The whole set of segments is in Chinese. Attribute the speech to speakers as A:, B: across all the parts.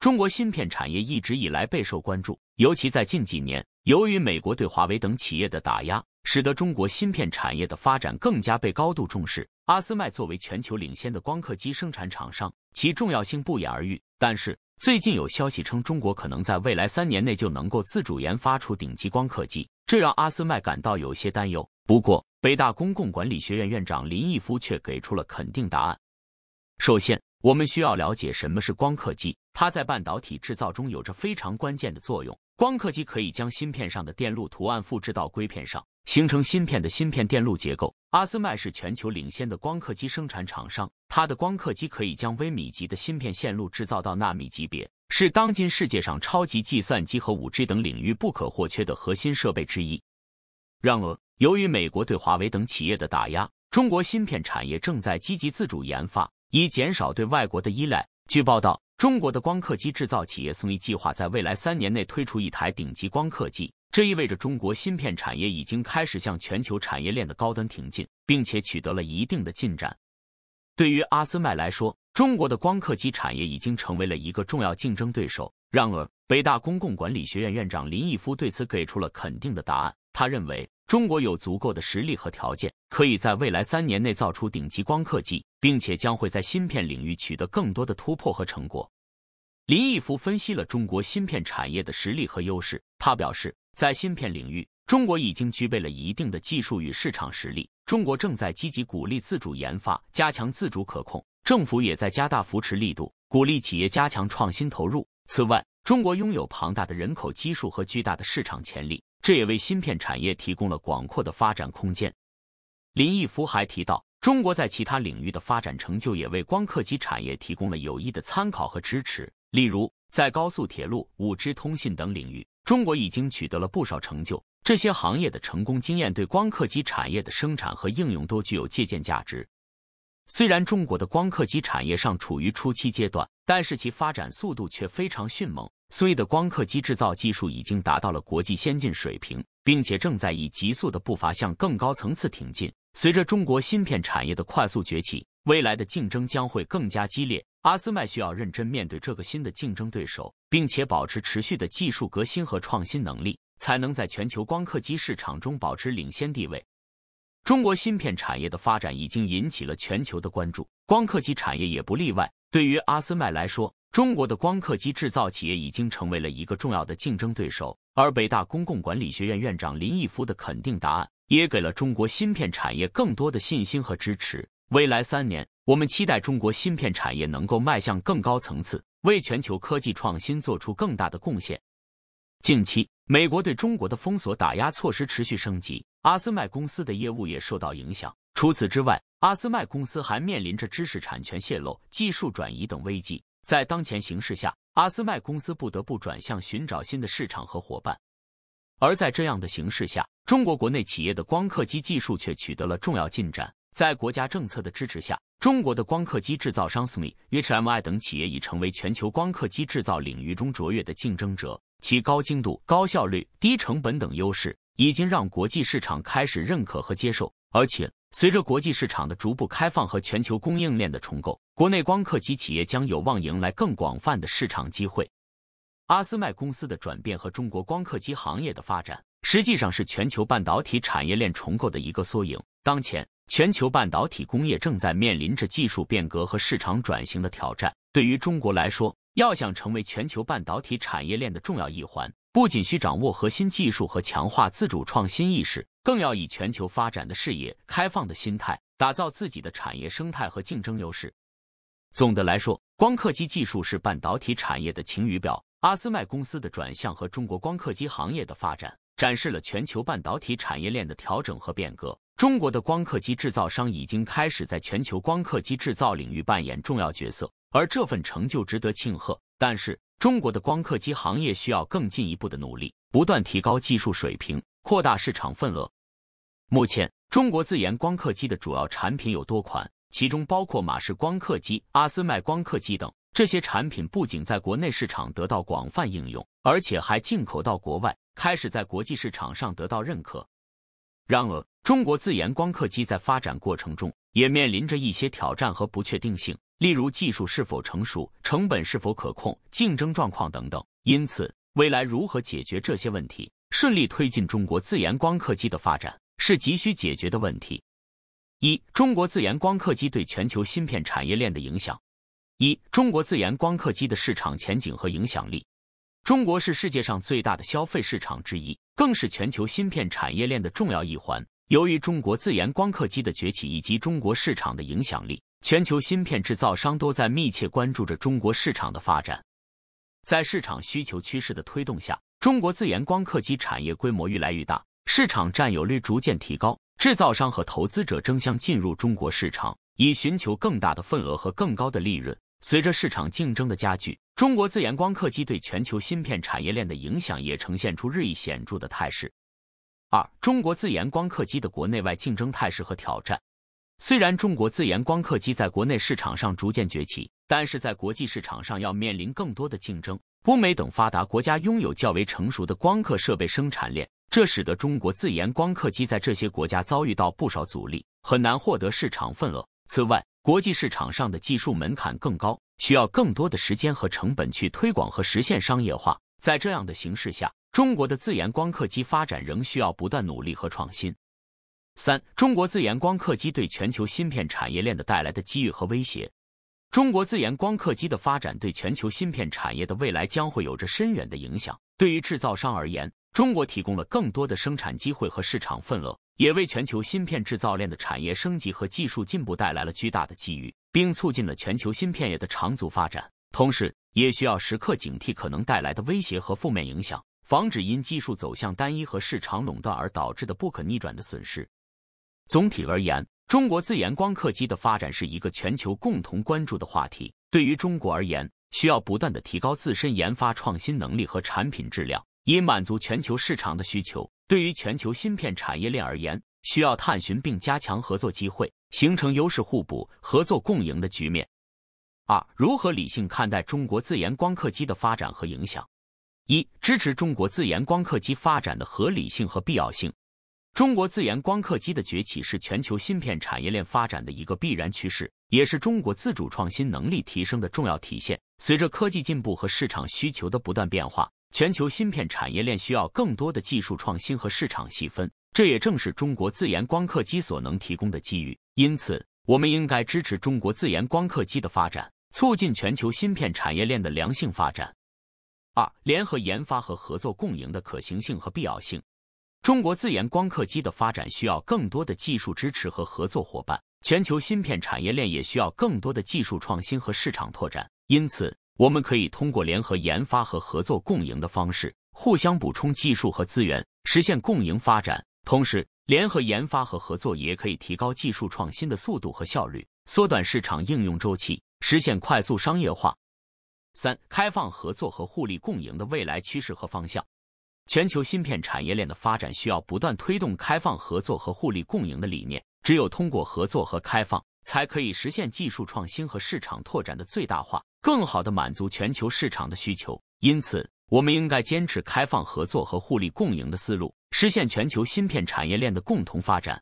A: 中国芯片产业一直以来备受关注，尤其在近几年，由于美国对华为等企业的打压，使得中国芯片产业的发展更加被高度重视。阿斯麦作为全球领先的光刻机生产厂商，其重要性不言而喻。但是，最近有消息称，中国可能在未来三年内就能够自主研发出顶级光刻机，这让阿斯麦感到有些担忧。不过，北大公共管理学院院长林毅夫却给出了肯定答案。首先，我们需要了解什么是光刻机，它在半导体制造中有着非常关键的作用。光刻机可以将芯片上的电路图案复制到硅片上，形成芯片的芯片电路结构。阿斯麦是全球领先的光刻机生产厂商，它的光刻机可以将微米级的芯片线路制造到纳米级别，是当今世界上超级计算机和 5G 等领域不可或缺的核心设备之一。然而，由于美国对华为等企业的打压，中国芯片产业正在积极自主研发。以减少对外国的依赖。据报道，中国的光刻机制造企业松毅计划在未来三年内推出一台顶级光刻机，这意味着中国芯片产业已经开始向全球产业链的高端挺进，并且取得了一定的进展。对于阿斯麦来说，中国的光刻机产业已经成为了一个重要竞争对手。然而，北大公共管理学院院长林毅夫对此给出了肯定的答案。他认为，中国有足够的实力和条件，可以在未来三年内造出顶级光刻机，并且将会在芯片领域取得更多的突破和成果。林毅夫分析了中国芯片产业的实力和优势，他表示，在芯片领域，中国已经具备了一定的技术与市场实力。中国正在积极鼓励自主研发，加强自主可控，政府也在加大扶持力度，鼓励企业加强创新投入。此外，中国拥有庞大的人口基数和巨大的市场潜力。这也为芯片产业提供了广阔的发展空间。林毅夫还提到，中国在其他领域的发展成就也为光刻机产业提供了有益的参考和支持。例如，在高速铁路、五 G 通信等领域，中国已经取得了不少成就。这些行业的成功经验对光刻机产业的生产和应用都具有借鉴价值。虽然中国的光刻机产业尚处于初期阶段，但是其发展速度却非常迅猛。以的光刻机制造技术已经达到了国际先进水平，并且正在以极速的步伐向更高层次挺进。随着中国芯片产业的快速崛起，未来的竞争将会更加激烈。阿斯麦需要认真面对这个新的竞争对手，并且保持持续的技术革新和创新能力，才能在全球光刻机市场中保持领先地位。中国芯片产业的发展已经引起了全球的关注，光刻机产业也不例外。对于阿斯麦来说，中国的光刻机制造企业已经成为了一个重要的竞争对手，而北大公共管理学院院长林毅夫的肯定答案，也给了中国芯片产业更多的信心和支持。未来三年，我们期待中国芯片产业能够迈向更高层次，为全球科技创新做出更大的贡献。近期，美国对中国的封锁打压措施持续升级，阿斯麦公司的业务也受到影响。除此之外，阿斯麦公司还面临着知识产权泄露、技术转移等危机。在当前形势下，阿斯麦公司不得不转向寻找新的市场和伙伴。而在这样的形势下，中国国内企业的光刻机技术却取得了重要进展。在国家政策的支持下，中国的光刻机制造商 s m i HMI 等企业已成为全球光刻机制造领域中卓越的竞争者。其高精度、高效率、低成本等优势，已经让国际市场开始认可和接受。而且，随着国际市场的逐步开放和全球供应链的重构，国内光刻机企业将有望迎来更广泛的市场机会。阿斯麦公司的转变和中国光刻机行业的发展，实际上是全球半导体产业链重构的一个缩影。当前，全球半导体工业正在面临着技术变革和市场转型的挑战。对于中国来说，要想成为全球半导体产业链的重要一环，不仅需掌握核心技术和强化自主创新意识，更要以全球发展的视野、开放的心态，打造自己的产业生态和竞争优势。总的来说，光刻机技术是半导体产业的晴雨表。阿斯麦公司的转向和中国光刻机行业的发展，展示了全球半导体产业链的调整和变革。中国的光刻机制造商已经开始在全球光刻机制造领域扮演重要角色，而这份成就值得庆贺。但是，中国的光刻机行业需要更进一步的努力，不断提高技术水平，扩大市场份额。目前，中国自研光刻机的主要产品有多款。其中包括马氏光刻机、阿斯麦光刻机等，这些产品不仅在国内市场得到广泛应用，而且还进口到国外，开始在国际市场上得到认可。然而，中国自研光刻机在发展过程中也面临着一些挑战和不确定性，例如技术是否成熟、成本是否可控、竞争状况等等。因此，未来如何解决这些问题，顺利推进中国自研光刻机的发展，是急需解决的问题。一、中国自研光刻机对全球芯片产业链的影响；一、中国自研光刻机的市场前景和影响力。中国是世界上最大的消费市场之一，更是全球芯片产业链的重要一环。由于中国自研光刻机的崛起以及中国市场的影响力，全球芯片制造商都在密切关注着中国市场的发展。在市场需求趋势的推动下，中国自研光刻机产业规模愈来愈大，市场占有率逐渐提高。制造商和投资者争相进入中国市场，以寻求更大的份额和更高的利润。随着市场竞争的加剧，中国自研光刻机对全球芯片产业链的影响也呈现出日益显著的态势。二、中国自研光刻机的国内外竞争态势和挑战。虽然中国自研光刻机在国内市场上逐渐崛起，但是在国际市场上要面临更多的竞争。欧美等发达国家拥有较为成熟的光刻设备生产链。这使得中国自研光刻机在这些国家遭遇到不少阻力，很难获得市场份额。此外，国际市场上的技术门槛更高，需要更多的时间和成本去推广和实现商业化。在这样的形势下，中国的自研光刻机发展仍需要不断努力和创新。三、中国自研光刻机对全球芯片产业链的带来的机遇和威胁。中国自研光刻机的发展对全球芯片产业的未来将会有着深远的影响。对于制造商而言，中国提供了更多的生产机会和市场份额，也为全球芯片制造链的产业升级和技术进步带来了巨大的机遇，并促进了全球芯片业的长足发展。同时，也需要时刻警惕可能带来的威胁和负面影响，防止因技术走向单一和市场垄断而导致的不可逆转的损失。总体而言，中国自研光刻机的发展是一个全球共同关注的话题。对于中国而言，需要不断的提高自身研发创新能力和产品质量。以满足全球市场的需求，对于全球芯片产业链而言，需要探寻并加强合作机会，形成优势互补、合作共赢的局面。二、如何理性看待中国自研光刻机的发展和影响？一、支持中国自研光刻机发展的合理性和必要性。中国自研光刻机的崛起是全球芯片产业链发展的一个必然趋势，也是中国自主创新能力提升的重要体现。随着科技进步和市场需求的不断变化。全球芯片产业链需要更多的技术创新和市场细分，这也正是中国自研光刻机所能提供的机遇。因此，我们应该支持中国自研光刻机的发展，促进全球芯片产业链的良性发展。二、联合研发和合作共赢的可行性和必要性。中国自研光刻机的发展需要更多的技术支持和合作伙伴，全球芯片产业链也需要更多的技术创新和市场拓展。因此，我们可以通过联合研发和合作共赢的方式，互相补充技术和资源，实现共赢发展。同时，联合研发和合作也可以提高技术创新的速度和效率，缩短市场应用周期，实现快速商业化。三、开放合作和互利共赢的未来趋势和方向。全球芯片产业链的发展需要不断推动开放合作和互利共赢的理念。只有通过合作和开放。才可以实现技术创新和市场拓展的最大化，更好地满足全球市场的需求。因此，我们应该坚持开放合作和互利共赢的思路，实现全球芯片产业链的共同发展。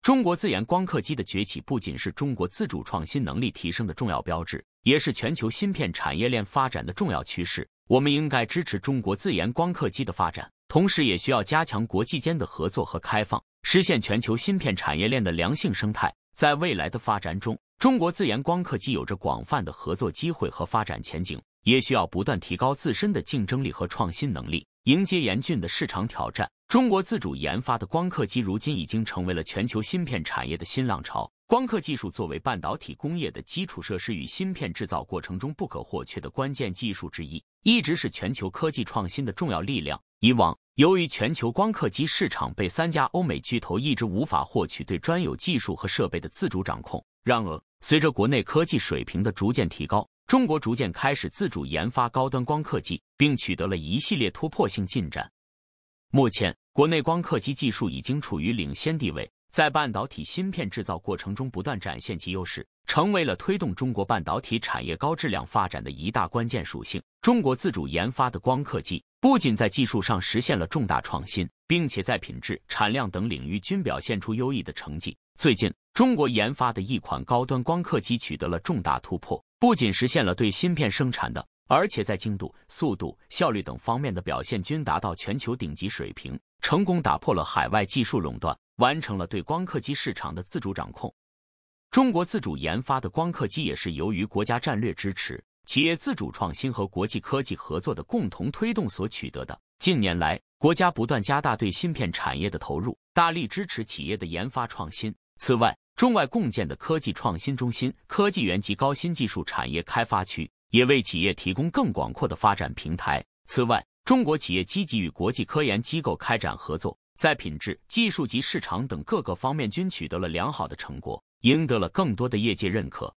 A: 中国自研光刻机的崛起不仅是中国自主创新能力提升的重要标志，也是全球芯片产业链发展的重要趋势。我们应该支持中国自研光刻机的发展，同时也需要加强国际间的合作和开放，实现全球芯片产业链的良性生态。在未来的发展中，中国自研光刻机有着广泛的合作机会和发展前景，也需要不断提高自身的竞争力和创新能力，迎接严峻的市场挑战。中国自主研发的光刻机如今已经成为了全球芯片产业的新浪潮。光刻技术作为半导体工业的基础设施与芯片制造过程中不可或缺的关键技术之一，一直是全球科技创新的重要力量。以往由于全球光刻机市场被三家欧美巨头一直无法获取对专有技术和设备的自主掌控，然而随着国内科技水平的逐渐提高，中国逐渐开始自主研发高端光刻机，并取得了一系列突破性进展。目前，国内光刻机技术已经处于领先地位，在半导体芯片制造过程中不断展现其优势，成为了推动中国半导体产业高质量发展的一大关键属性。中国自主研发的光刻机。不仅在技术上实现了重大创新，并且在品质、产量等领域均表现出优异的成绩。最近，中国研发的一款高端光刻机取得了重大突破，不仅实现了对芯片生产的，而且在精度、速度、效率等方面的表现均达到全球顶级水平，成功打破了海外技术垄断，完成了对光刻机市场的自主掌控。中国自主研发的光刻机也是由于国家战略支持。企业自主创新和国际科技合作的共同推动所取得的。近年来，国家不断加大对芯片产业的投入，大力支持企业的研发创新。此外，中外共建的科技创新中心、科技园及高新技术产业开发区，也为企业提供更广阔的发展平台。此外，中国企业积极与国际科研机构开展合作，在品质、技术及市场等各个方面均取得了良好的成果，赢得了更多的业界认可。